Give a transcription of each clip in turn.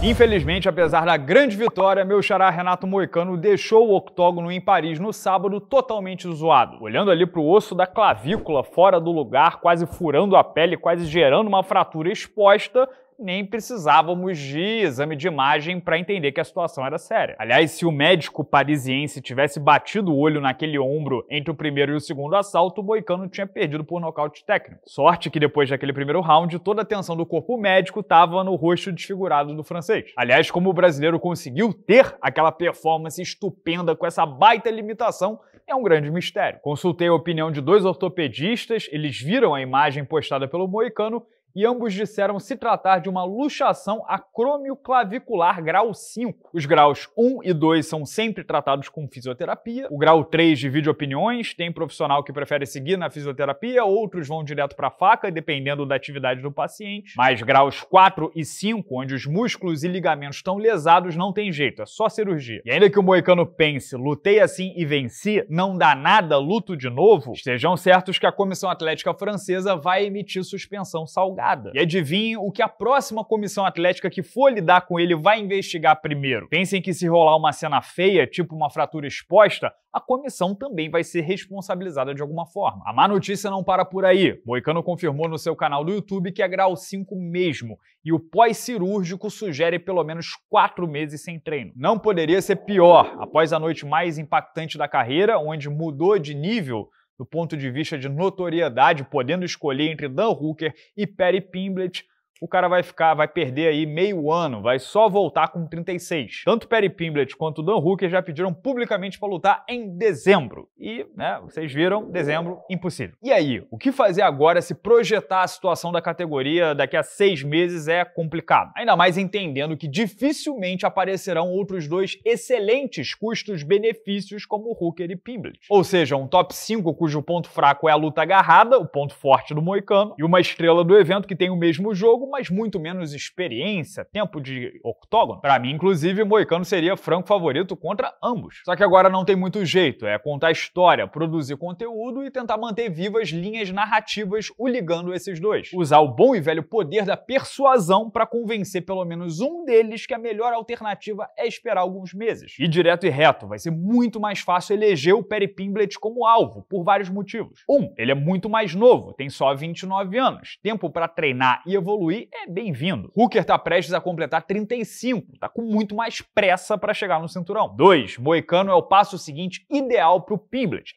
Infelizmente, apesar da grande vitória, meu xará Renato Moicano deixou o octógono em Paris no sábado totalmente zoado, olhando ali para o osso da clavícula fora do lugar, quase furando a pele, quase gerando uma fratura exposta, nem precisávamos de exame de imagem para entender que a situação era séria. Aliás, se o médico parisiense tivesse batido o olho naquele ombro entre o primeiro e o segundo assalto, o Moicano tinha perdido por nocaute técnico. Sorte que depois daquele primeiro round, toda a atenção do corpo médico estava no rosto desfigurado do francês. Aliás, como o brasileiro conseguiu ter aquela performance estupenda com essa baita limitação, é um grande mistério. Consultei a opinião de dois ortopedistas, eles viram a imagem postada pelo Moicano e ambos disseram se tratar de uma luxação acromioclavicular grau 5. Os graus 1 e 2 são sempre tratados com fisioterapia. O grau 3 divide opiniões, tem profissional que prefere seguir na fisioterapia, outros vão direto para a faca, dependendo da atividade do paciente. Mas graus 4 e 5, onde os músculos e ligamentos estão lesados, não tem jeito, é só cirurgia. E ainda que o moicano pense, lutei assim e venci, não dá nada, luto de novo, estejam certos que a Comissão Atlética Francesa vai emitir suspensão salgada. E adivinhem o que a próxima comissão atlética que for lidar com ele vai investigar primeiro. Pensem que se rolar uma cena feia, tipo uma fratura exposta, a comissão também vai ser responsabilizada de alguma forma. A má notícia não para por aí. Moicano confirmou no seu canal do YouTube que é grau 5 mesmo, e o pós-cirúrgico sugere pelo menos 4 meses sem treino. Não poderia ser pior. Após a noite mais impactante da carreira, onde mudou de nível, do ponto de vista de notoriedade, podendo escolher entre Dan Hooker e Perry Pimblett, o cara vai ficar, vai perder aí meio ano, vai só voltar com 36. Tanto Perry Pimblett quanto Dan Hooker já pediram publicamente para lutar em dezembro. E, né, vocês viram, dezembro, impossível. E aí, o que fazer agora se projetar a situação da categoria daqui a seis meses é complicado. Ainda mais entendendo que dificilmente aparecerão outros dois excelentes custos-benefícios como Hooker e Pimblett. Ou seja, um top 5 cujo ponto fraco é a luta agarrada, o ponto forte do Moicano, e uma estrela do evento que tem o mesmo jogo, mas muito menos experiência, tempo de octógono. Para mim, inclusive, Moicano seria franco favorito contra ambos. Só que agora não tem muito jeito, é contar história, produzir conteúdo e tentar manter vivas linhas narrativas ligando esses dois. Usar o bom e velho poder da persuasão para convencer pelo menos um deles que a melhor alternativa é esperar alguns meses. E direto e reto, vai ser muito mais fácil eleger o Perry Pimblet como alvo, por vários motivos. Um, ele é muito mais novo, tem só 29 anos, tempo para treinar e evoluir é bem-vindo. Hooker está prestes a completar 35, está com muito mais pressa para chegar no cinturão. 2. Moicano é o passo seguinte ideal para o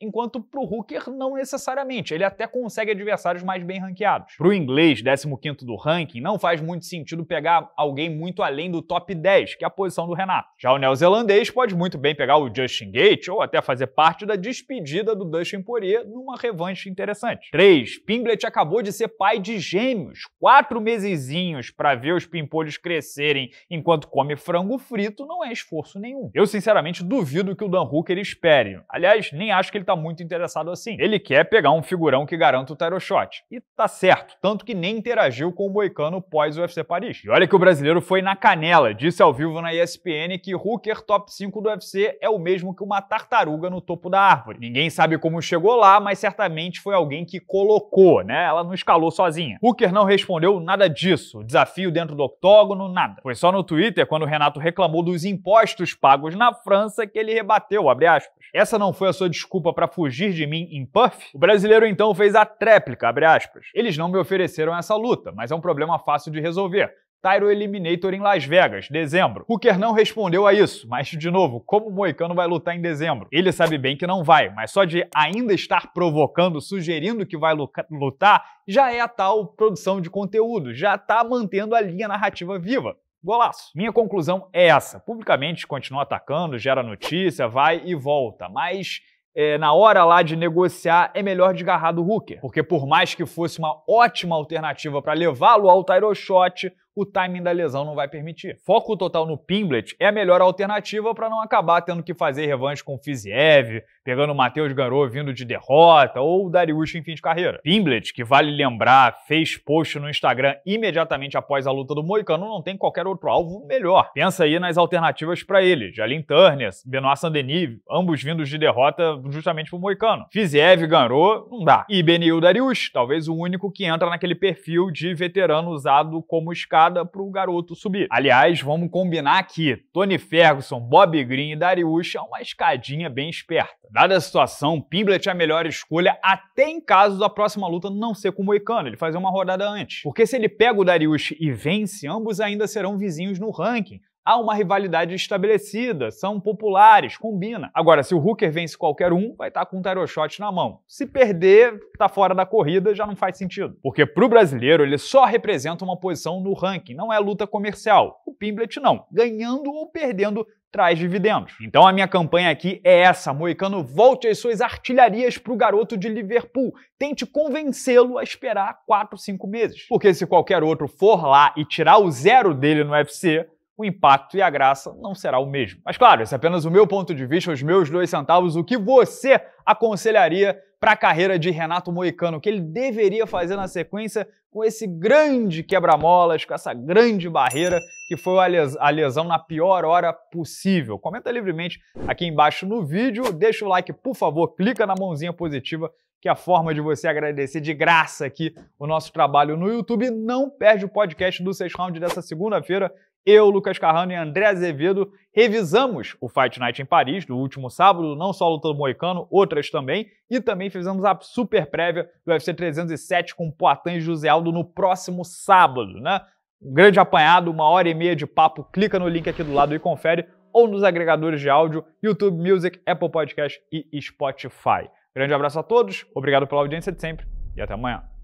enquanto para o Hooker não necessariamente. Ele até consegue adversários mais bem ranqueados. Para o inglês, 15º do ranking, não faz muito sentido pegar alguém muito além do top 10, que é a posição do Renato. Já o neozelandês pode muito bem pegar o Justin Gate ou até fazer parte da despedida do Dustin Poirier numa revanche interessante. 3. Pimblet acabou de ser pai de gêmeos, quatro meses vizinhos para ver os pimpolhos crescerem enquanto come frango frito não é esforço nenhum. Eu sinceramente duvido que o Dan Hooker espere. Aliás, nem acho que ele tá muito interessado assim. Ele quer pegar um figurão que garanta o title shot. E tá certo, tanto que nem interagiu com o Moicano pós UFC Paris. E olha que o brasileiro foi na canela, disse ao vivo na ESPN que Hooker top 5 do UFC é o mesmo que uma tartaruga no topo da árvore. Ninguém sabe como chegou lá, mas certamente foi alguém que colocou, né? Ela não escalou sozinha. Hooker não respondeu nada disso disso, desafio dentro do octógono, nada. Foi só no Twitter, quando o Renato reclamou dos impostos pagos na França, que ele rebateu, Essa não foi a sua desculpa para fugir de mim em Puff? O brasileiro então fez a tréplica, Eles não me ofereceram essa luta, mas é um problema fácil de resolver. Tyro Eliminator em Las Vegas, dezembro. Hooker não respondeu a isso, mas de novo, como o Moicano vai lutar em dezembro? Ele sabe bem que não vai, mas só de ainda estar provocando, sugerindo que vai lutar, já é a tal produção de conteúdo, já tá mantendo a linha narrativa viva. Golaço. Minha conclusão é essa. Publicamente continua atacando, gera notícia, vai e volta, mas é, na hora lá de negociar, é melhor desgarrar do Hooker. Porque por mais que fosse uma ótima alternativa para levá-lo ao Tyro Shot, o timing da lesão não vai permitir. Foco total no Pimblet é a melhor alternativa para não acabar tendo que fazer revanche com o Fiziev, pegando o Matheus Garou vindo de derrota ou o Dariush em fim de carreira. Pimblet, que vale lembrar, fez post no Instagram imediatamente após a luta do Moicano, não tem qualquer outro alvo melhor. Pensa aí nas alternativas para ele, Jalin Turner, Benoit Saint-Denis, ambos vindos de derrota justamente para o Moicano. Fiziev, Garou, não dá. E Benil Dariush, talvez o único que entra naquele perfil de veterano usado como escala para o garoto subir. Aliás, vamos combinar aqui: Tony Ferguson, Bob Green e Darius é uma escadinha bem esperta. Dada a situação, Pimblet é a melhor escolha até em caso da próxima luta não ser com o Moicano, ele fazer uma rodada antes. Porque se ele pega o Darius e vence, ambos ainda serão vizinhos no ranking Há uma rivalidade estabelecida, são populares, combina. Agora, se o Hooker vence qualquer um, vai estar tá com um tarot shot na mão. Se perder, tá fora da corrida, já não faz sentido. Porque pro brasileiro, ele só representa uma posição no ranking, não é luta comercial. O Pimblet não. Ganhando ou perdendo, traz dividendos. Então a minha campanha aqui é essa, Moicano, volte as suas artilharias para o garoto de Liverpool. Tente convencê-lo a esperar 4, 5 meses. Porque se qualquer outro for lá e tirar o zero dele no UFC, o impacto e a graça não será o mesmo. Mas claro, esse é apenas o meu ponto de vista, os meus dois centavos, o que você aconselharia para a carreira de Renato Moicano, o que ele deveria fazer na sequência com esse grande quebra-molas, com essa grande barreira que foi a lesão na pior hora possível. Comenta livremente aqui embaixo no vídeo, deixa o like, por favor, clica na mãozinha positiva que é a forma de você agradecer de graça aqui o nosso trabalho no YouTube. Não perde o podcast do Seis Round dessa segunda-feira. Eu, Lucas Carrano e André Azevedo revisamos o Fight Night em Paris do último sábado, não só a luta do Moicano, outras também, e também fizemos a super prévia do UFC 307 com Poitin e José Aldo no próximo sábado, né? Um grande apanhado, uma hora e meia de papo. Clica no link aqui do lado e confere, ou nos agregadores de áudio, YouTube Music, Apple Podcast e Spotify. Grande abraço a todos, obrigado pela audiência de sempre e até amanhã.